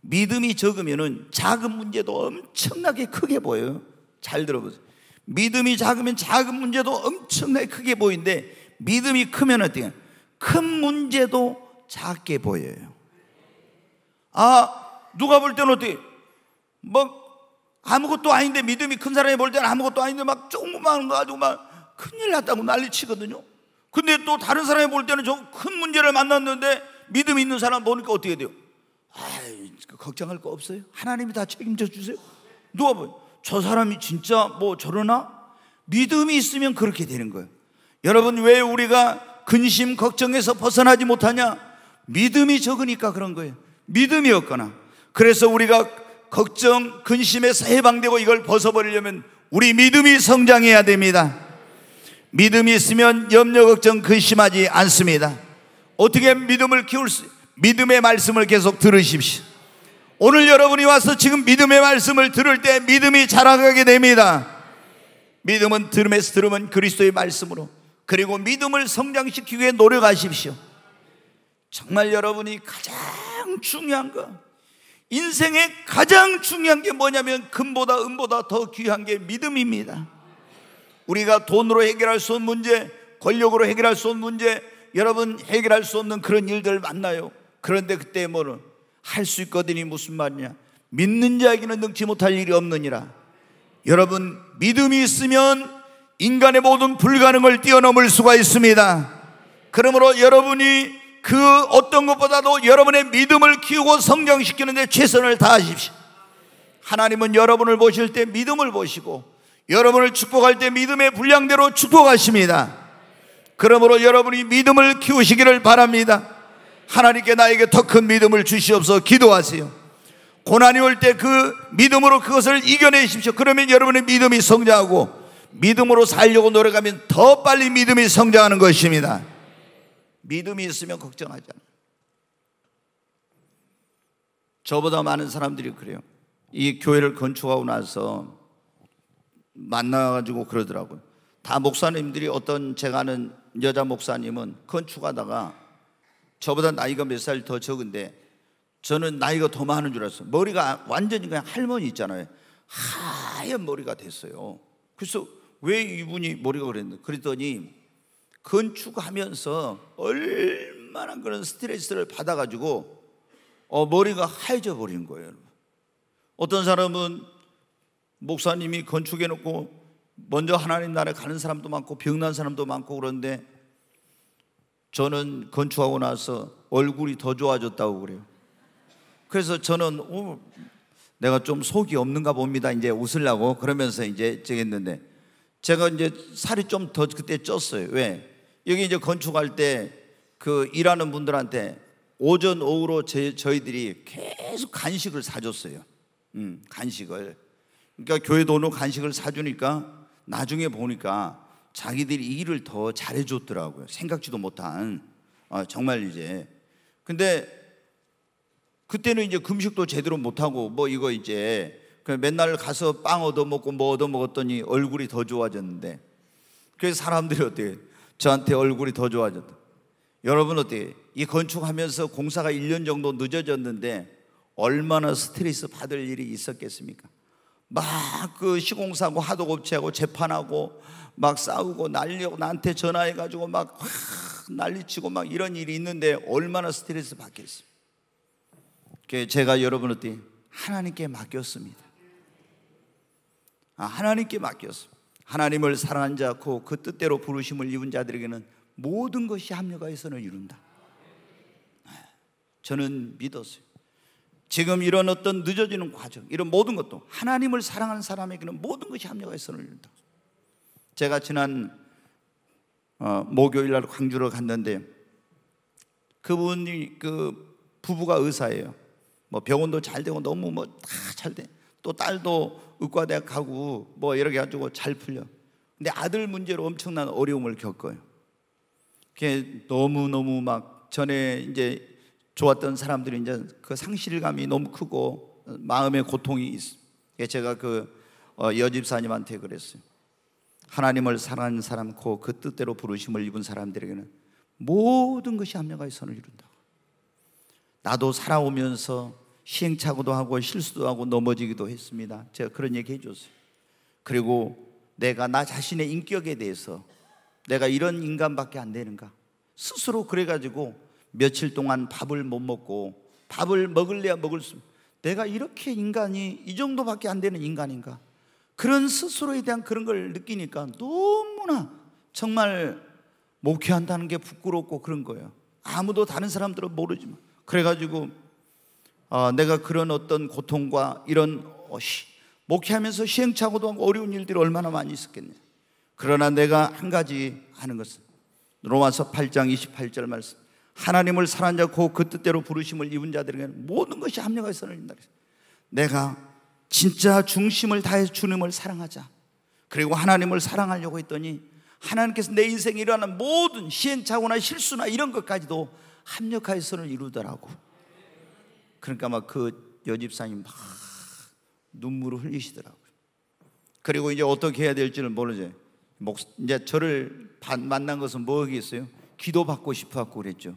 Speaker 1: 믿음이 적으면 작은 문제도 엄청나게 크게 보여요. 잘 들어보세요. 믿음이 작으면 작은 문제도 엄청나게 크게 보이는데 믿음이 크면 어때요? 큰 문제도 작게 보여요. 아, 누가 볼 때는 어때? 막 뭐 아무것도 아닌데 믿음이 큰 사람이 볼 때는 아무것도 아닌데 막 조그만 거 가지고 막 큰일 났다고 난리 치거든요. 근데 또 다른 사람이 볼 때는 좀 큰 문제를 만났는데 믿음 있는 사람 보니까 어떻게 돼요? 아이, 그 걱정할 거 없어요. 하나님이 다 책임져 주세요. 누가 봐요? 저 사람이 진짜 뭐 저러나? 믿음이 있으면 그렇게 되는 거예요. 여러분, 왜 우리가 근심, 걱정에서 벗어나지 못하냐? 믿음이 적으니까 그런 거예요. 믿음이 없거나. 그래서 우리가 걱정, 근심에서 해방되고 이걸 벗어버리려면 우리 믿음이 성장해야 됩니다. 믿음이 있으면 염려, 걱정, 근심하지 않습니다. 어떻게 믿음을 키울 수, 믿음의 말씀을 계속 들으십시오. 오늘 여러분이 와서 지금 믿음의 말씀을 들을 때 믿음이 자라가게 됩니다. 믿음은 들음에서 들으면 그리스도의 말씀으로 그리고 믿음을 성장시키기 위해 노력하십시오. 정말 여러분이 가장 중요한 것 인생의 가장 중요한 게 뭐냐면 금보다 은보다 더 귀한 게 믿음입니다. 우리가 돈으로 해결할 수 없는 문제, 권력으로 해결할 수 없는 문제, 여러분 해결할 수 없는 그런 일들 만나요. 그런데 그때 뭐는 할 수 있거든이 무슨 말이냐? 믿는 자에게는 능치 못할 일이 없느니라. 여러분 믿음이 있으면 인간의 모든 불가능을 뛰어넘을 수가 있습니다. 그러므로 여러분이 그 어떤 것보다도 여러분의 믿음을 키우고 성장시키는데 최선을 다하십시오. 하나님은 여러분을 보실 때 믿음을 보시고 여러분을 축복할 때 믿음의 분량대로 축복하십니다. 그러므로 여러분이 믿음을 키우시기를 바랍니다. 하나님께 나에게 더 큰 믿음을 주시옵소서 기도하세요. 고난이 올 때 그 믿음으로 그것을 이겨내십시오. 그러면 여러분의 믿음이 성장하고 믿음으로 살려고 노력하면 더 빨리 믿음이 성장하는 것입니다. 믿음이 있으면 걱정하지 않아요. 저보다 많은 사람들이 그래요. 이 교회를 건축하고 나서 만나가지고 그러더라고요. 다 목사님들이 어떤 제가 아는 여자 목사님은 건축하다가 저보다 나이가 몇 살 더 적은데 저는 나이가 더 많은 줄 알았어요. 머리가 완전히 그냥 할머니 있잖아요. 하얀 머리가 됐어요. 그래서 왜 이분이 머리가 그랬는가? 그랬더니 건축하면서 얼마나 그런 스트레스를 받아가지고 어, 머리가 하얘져 버린 거예요. 어떤 사람은 목사님이 건축해놓고 먼저 하나님 나라에 가는 사람도 많고 병난 사람도 많고 그런데 저는 건축하고 나서 얼굴이 더 좋아졌다고 그래요. 그래서 저는 어, 내가 좀 속이 없는가 봅니다. 이제 웃으려고 그러면서 이제 찍었는데 제가 이제 살이 좀 더 그때 쪘어요. 왜? 여기 이제 건축할 때 그 일하는 분들한테 오전 오후로 제, 저희들이 계속 간식을 사줬어요. 음, 간식을. 그러니까 교회 돈으로 간식을 사주니까 나중에 보니까 자기들이 일을 더 잘해줬더라고요. 생각지도 못한 아, 정말 이제. 근데 그때는 이제 금식도 제대로 못하고 뭐 이거 이제 그 맨날 가서 빵 얻어먹고 뭐 얻어먹었더니 얼굴이 더 좋아졌는데 그래서 사람들이 어떻게 저한테 얼굴이 더 좋아졌다. 여러분 어때요? 이 건축하면서 공사가 1년 정도 늦어졌는데 얼마나 스트레스 받을 일이 있었겠습니까? 막 그 시공사고 하도업체하고 재판하고 막 싸우고 난리고 나한테 전화해가지고 막 난리치고 막 이런 일이 있는데 얼마나 스트레스 받겠습니까? 그 제가 여러분 어때 하나님께 맡겼습니다. 아, 하나님께 맡겼습니다. 하나님을 사랑한 자고 그, 그 뜻대로 부르심을 입은 자들에게는 모든 것이 합력하여 서을 이룬다. 네. 저는 믿었어요. 지금 이런 어떤 늦어지는 과정, 이런 모든 것도 하나님을 사랑하는 사람에게는 모든 것이 합력하여 선을 이룬다. 제가 지난 어, 목요일 날 광주로 갔는데 그분이 그 부부가 의사예요. 뭐 병원도 잘 되고 너무 뭐 다 잘 돼. 또 딸도 의과대학 가고 뭐 이렇게 해 가지고 잘 풀려. 근데 아들 문제로 엄청난 어려움을 겪어요. 그게 너무너무 막 전에 이제 좋았던 사람들이 이제 그 상실감이 너무 크고 마음의 고통이 있어요. 제가 그 어, 여집사님한테 그랬어요. 하나님을 사랑하는 사람, 그 뜻대로 부르심을 입은 사람들에게는 모든 것이 합력하여 선을 이룬다. 나도 살아오면서 시행착오도 하고 실수도 하고 넘어지기도 했습니다. 제가 그런 얘기 해줬어요. 그리고 내가 나 자신의 인격에 대해서 내가 이런 인간밖에 안 되는가. 스스로 그래가지고 며칠 동안 밥을 못 먹고 밥을 먹을래야 먹을 수 내가 이렇게 인간이 이 정도밖에 안 되는 인간인가 그런 스스로에 대한 그런 걸 느끼니까 너무나 정말 목회한다는 게 부끄럽고 그런 거예요 아무도 다른 사람들은 모르지만 그래가지고 어, 내가 그런 어떤 고통과 이런 어, 시, 목회하면서 시행착오도 하고 어려운 일들이 얼마나 많이 있었겠냐. 그러나 내가 한 가지 하는 것은 로마서 8장 28절 말씀. 하나님을 사랑 자고 그 뜻대로 부르심을 입은 자들에게 모든 것이 합력하여 선을 입다 내가 진짜 중심을 다해서 주님을 사랑하자. 그리고 하나님을 사랑하려고 했더니 하나님께서 내 인생에 일어나는 모든 시행착오나 실수나 이런 것까지도 합력하여 선을 이루더라고. 그러니까 막 그 여집사님 막 눈물을 흘리시더라고요. 그리고 이제 어떻게 해야 될지는 모르죠. 목, 이제 저를 만난 것은 뭐겠어요? 기도 받고 싶어 갖고 그랬죠.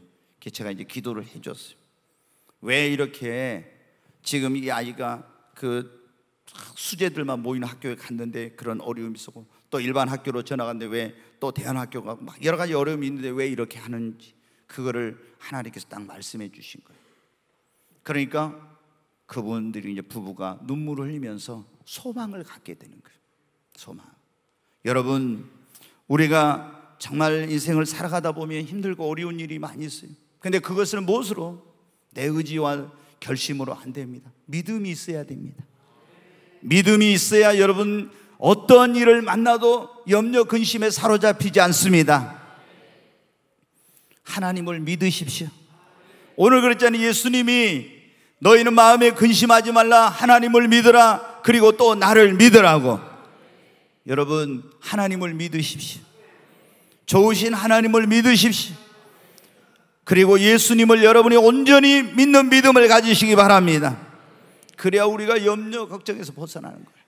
Speaker 1: 제가 이제 기도를 해줬어요. 왜 이렇게 지금 이 아이가 그 수재들만 모이는 학교에 갔는데 그런 어려움이 있었고 또 일반 학교로 전화갔는데 왜 또대안학교가막 여러 가지 어려움이 있는데 왜 이렇게 하는지 그거를 하나님께서 딱 말씀해 주신 거예요. 그러니까 그분들이 이제 부부가 눈물을 흘리면서 소망을 갖게 되는 거예요. 소망. 여러분, 우리가 정말 인생을 살아가다 보면 힘들고 어려운 일이 많이 있어요. 근데 그것을 무엇으로? 내 의지와 결심으로 안 됩니다. 믿음이 있어야 됩니다. 믿음이 있어야 여러분 어떤 일을 만나도 염려 근심에 사로잡히지 않습니다. 하나님을 믿으십시오. 오늘 그랬잖아요. 예수님이 너희는 마음에 근심하지 말라 하나님을 믿으라 그리고 또 나를 믿으라고 여러분 하나님을 믿으십시오 좋으신 하나님을 믿으십시오 그리고 예수님을 여러분이 온전히 믿는 믿음을 가지시기 바랍니다 그래야 우리가 염려 걱정에서 벗어나는 거예요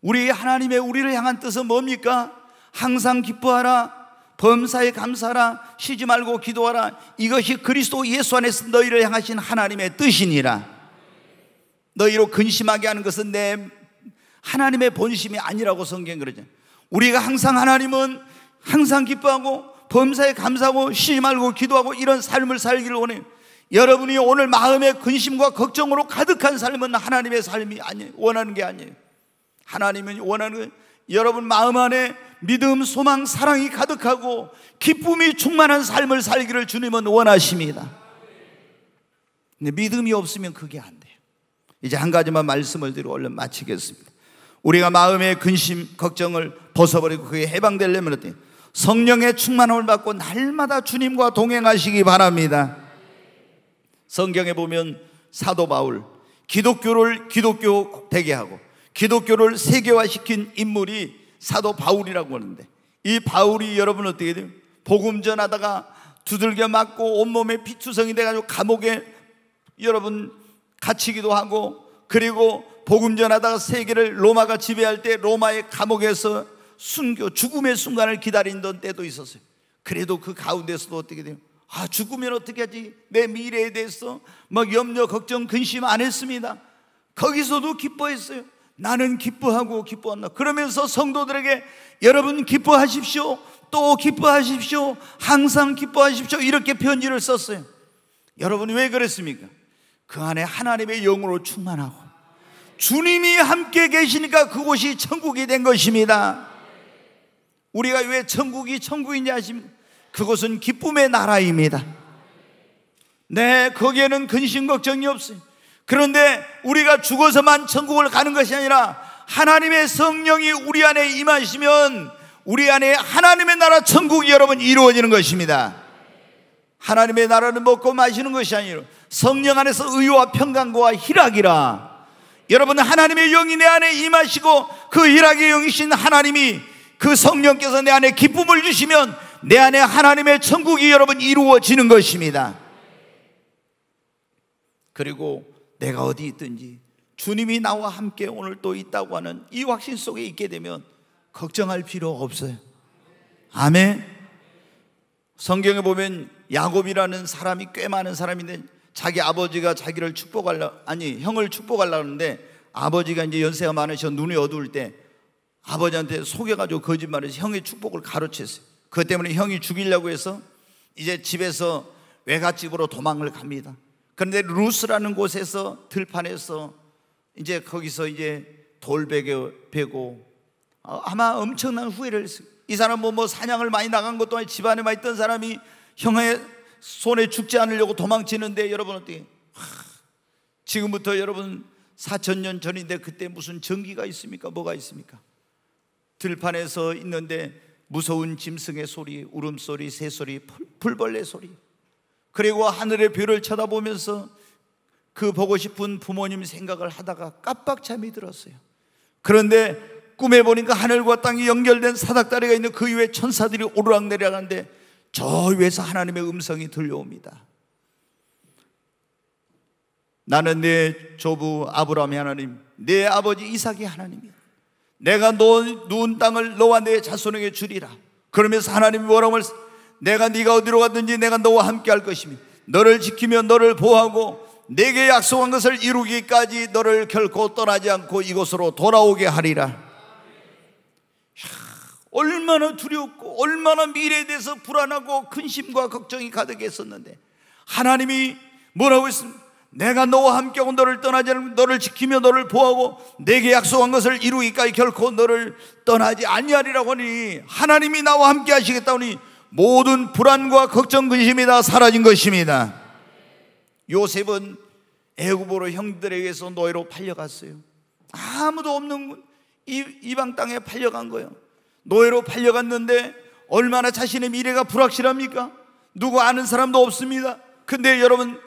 Speaker 1: 우리 하나님의 우리를 향한 뜻은 뭡니까? 항상 기뻐하라 범사에 감사라 하 쉬지 말고 기도하라 이것이 그리스도 예수 안에서 너희를 향하신 하나님의 뜻이니라 너희로 근심하게 하는 것은 내 하나님의 본심이 아니라고 성경 그러죠 우리가 항상 하나님은 항상 기뻐하고 범사에 감사하고 쉬지 말고 기도하고 이런 삶을 살기를 원해요 여러분이 오늘 마음의 근심과 걱정으로 가득한 삶은 하나님의 삶이 아니에요 원하는 게 아니에요 하나님은 원하는 거 여러분 마음 안에 믿음, 소망, 사랑이 가득하고 기쁨이 충만한 삶을 살기를 주님은 원하십니다. 근데 믿음이 없으면 그게 안 돼요. 이제 한 가지만 말씀을 드리고 얼른 마치겠습니다. 우리가 마음의 근심, 걱정을 벗어버리고 그게 해방되려면 어때요? 성령의 충만함을 받고 날마다 주님과 동행하시기 바랍니다. 성경에 보면 사도 바울, 기독교를 기독교 되게 하고 기독교를 세계화시킨 인물이 사도 바울이라고 하는데 이 바울이 여러분 어떻게 돼요? 복음 전하다가 두들겨 맞고 온몸에 피투성이 돼가지고 감옥에 여러분 갇히기도 하고 그리고 복음 전하다가 세계를 로마가 지배할 때 로마의 감옥에서 순교 죽음의 순간을 기다린던 때도 있었어요. 그래도 그 가운데서도 어떻게 돼요? 아 죽으면 어떻게 하지? 내 미래에 대해서 막 염려 걱정 근심 안 했습니다. 거기서도 기뻐했어요. 나는 기뻐하고 기뻐한다. 그러면서 성도들에게 여러분 기뻐하십시오. 또 기뻐하십시오. 항상 기뻐하십시오. 이렇게 편지를 썼어요. 여러분 왜 그랬습니까? 그 안에 하나님의 영으로 충만하고 주님이 함께 계시니까 그곳이 천국이 된 것입니다. 우리가 왜 천국이 천국인지 아십니까? 그곳은 기쁨의 나라입니다. 네, 거기에는 근심 걱정이 없어요. 그런데 우리가 죽어서만 천국을 가는 것이 아니라 하나님의 성령이 우리 안에 임하시면 우리 안에 하나님의 나라 천국이 여러분 이루어지는 것입니다. 하나님의 나라는 먹고 마시는 것이 아니라 성령 안에서 의와 평강과 희락이라. 여러분 하나님의 영이 내 안에 임하시고 그 희락의 영이신 하나님이 그 성령께서 내 안에 기쁨을 주시면 내 안에 하나님의 천국이 여러분 이루어지는 것입니다. 그리고 내가 어디 있든지 주님이 나와 함께 오늘 또 있다고 하는 이 확신 속에 있게 되면 걱정할 필요 없어요. 아멘. 성경에 보면 야곱이라는 사람이 꽤 많은 사람인데 자기 아버지가 자기를 축복하려 아니 형을 축복하려는데 아버지가 이제 연세가 많으셔 눈이 어두울 때 아버지한테 속여가지고 거짓말해서 형의 축복을 가로챘어요. 그 때문에 형이 죽이려고 해서 이제 집에서 외갓집으로 도망을 갑니다. 그런데 루스라는 곳에서 들판에서 이제 거기서 이제 돌베개 베고 어, 아마 엄청난 후회를 했어요. 이 사람 뭐, 뭐 사냥을 많이 나간 것도 아니 고 집안에만 있던 사람이 형의 손에 죽지 않으려고 도망치는데 여러분 어떻게 지금부터 여러분 4천 년 전인데 그때 무슨 전기가 있습니까? 뭐가 있습니까? 들판에서 있는데 무서운 짐승의 소리, 울음소리, 새소리, 풀벌레 소리 그리고 하늘의 별을 쳐다보면서 그 보고 싶은 부모님 생각을 하다가 깜빡 잠이 들었어요. 그런데 꿈에 보니까 하늘과 땅이 연결된 사닥다리가 있는 그 위에 천사들이 오르락내리락하는데 저 위에서 하나님의 음성이 들려옵니다. 나는 내 조부 아브라함의 하나님, 내 아버지 이삭의 하나님이야. 내가 놓 누운 땅을 너와 내 자손에게 주리라. 그러면서 하나님이 뭐라고 내가 네가 어디로 갔든지 내가 너와 함께 할 것이며 너를 지키며 너를 보호하고 내게 약속한 것을 이루기까지 너를 결코 떠나지 않고 이곳으로 돌아오게 하리라. 야, 얼마나 두렵고 얼마나 미래에 대해서 불안하고 근심과 걱정이 가득했었는데 하나님이 뭐라고 했습니까? 내가 너와 함께 하 너를 떠나지 않고 너를 지키며 너를 보호하고 내게 약속한 것을 이루기까지 결코 너를 떠나지 아니하리라고 하니 하나님이 나와 함께 하시겠다오니 모든 불안과 걱정 근심이 그 다 사라진 것입니다. 요셉은 애굽으로 형들에 의서 노예로 팔려갔어요. 아무도 없는 이방 땅에 팔려간 거예요. 노예로 팔려갔는데 얼마나 자신의 미래가 불확실합니까? 누구 아는 사람도 없습니다. 근데 여러분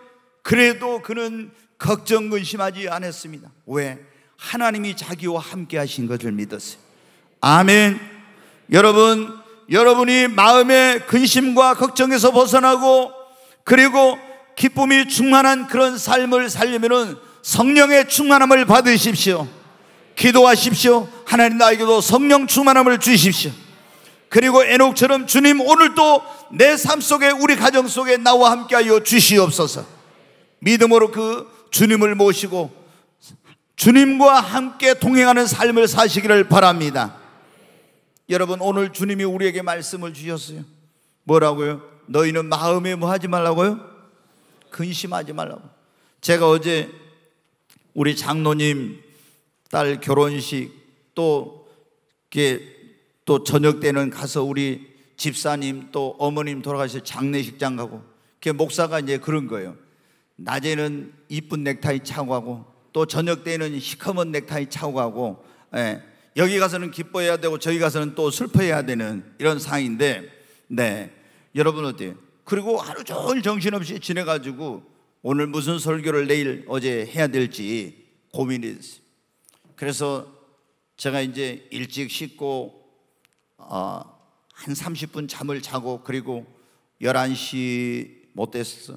Speaker 1: 그래도 그는 걱정 근심하지 그 않았습니다. 왜? 하나님이 자기와 함께 하신 것을 믿었어요. 아멘. 여러분 여러분이 마음의 근심과 걱정에서 벗어나고 그리고 기쁨이 충만한 그런 삶을 살려면 성령의 충만함을 받으십시오. 기도하십시오. 하나님 나에게도 성령 충만함을 주십시오. 그리고 에녹처럼 주님 오늘도 내 삶 속에 우리 가정 속에 나와 함께하여 주시옵소서. 믿음으로 그 주님을 모시고 주님과 함께 동행하는 삶을 사시기를 바랍니다. 여러분 오늘 주님이 우리에게 말씀을 주셨어요. 뭐라고요? 너희는 마음에 뭐 하지 말라고요? 근심하지 말라고. 제가 어제 우리 장로님 딸 결혼식 또또 저녁 때는 가서 우리 집사님 또 어머님 돌아가셔 장례식장 가고 그 목사가 이제 그런 거예요. 낮에는 이쁜 넥타이 차고 가고 또 저녁 때는 시커먼 넥타이 차고 가고 예, 여기 가서는 기뻐해야 되고 저기 가서는 또 슬퍼해야 되는 이런 상인데 황네 여러분 어때요? 그리고 하루 종일 정신없이 지내가지고 오늘 무슨 설교를 내일 어제 해야 될지 고민이 됐어요. 그래서 제가 이제 일찍 씻고 어, 한 30분 잠을 자고 그리고 11시 못 됐을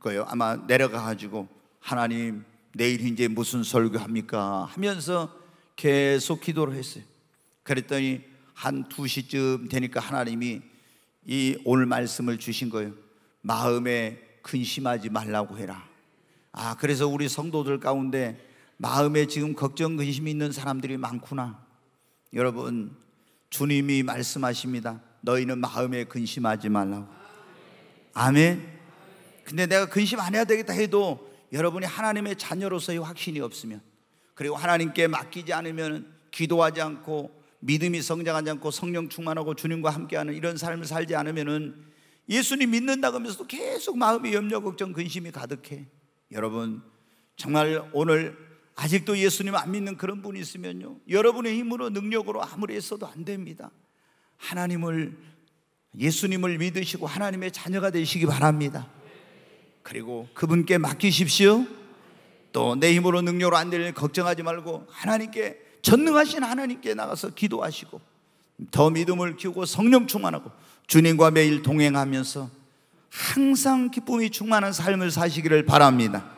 Speaker 1: 거예요. 아마 내려가가지고 하나님 내일 이제 무슨 설교합니까? 하면서 계속 기도를 했어요. 그랬더니 한 2시쯤 되니까 하나님이 이 오늘 말씀을 주신 거예요. 마음에 근심하지 말라고 해라. 아, 그래서 우리 성도들 가운데 마음에 지금 걱정, 근심이 있는 사람들이 많구나. 여러분, 주님이 말씀하십니다. 너희는 마음에 근심하지 말라고. 아멘. 근데 내가 근심 안 해야 되겠다 해도 여러분이 하나님의 자녀로서의 확신이 없으면 그리고 하나님께 맡기지 않으면 기도하지 않고 믿음이 성장하지 않고 성령 충만하고 주님과 함께하는 이런 삶을 살지 않으면은 예수님 믿는다 그러면서도 계속 마음이 염려, 걱정, 근심이 가득해. 여러분 정말 오늘 아직도 예수님 안 믿는 그런 분이 있으면요 여러분의 힘으로 능력으로 아무리 했어도 안 됩니다. 하나님을 예수님을 믿으시고 하나님의 자녀가 되시기 바랍니다. 그리고 그분께 맡기십시오. 또내 힘으로 능력으로 안 될 일 걱정하지 말고 하나님께 전능하신 하나님께 나가서 기도하시고 더 믿음을 키우고 성령 충만하고 주님과 매일 동행하면서 항상 기쁨이 충만한 삶을 사시기를 바랍니다.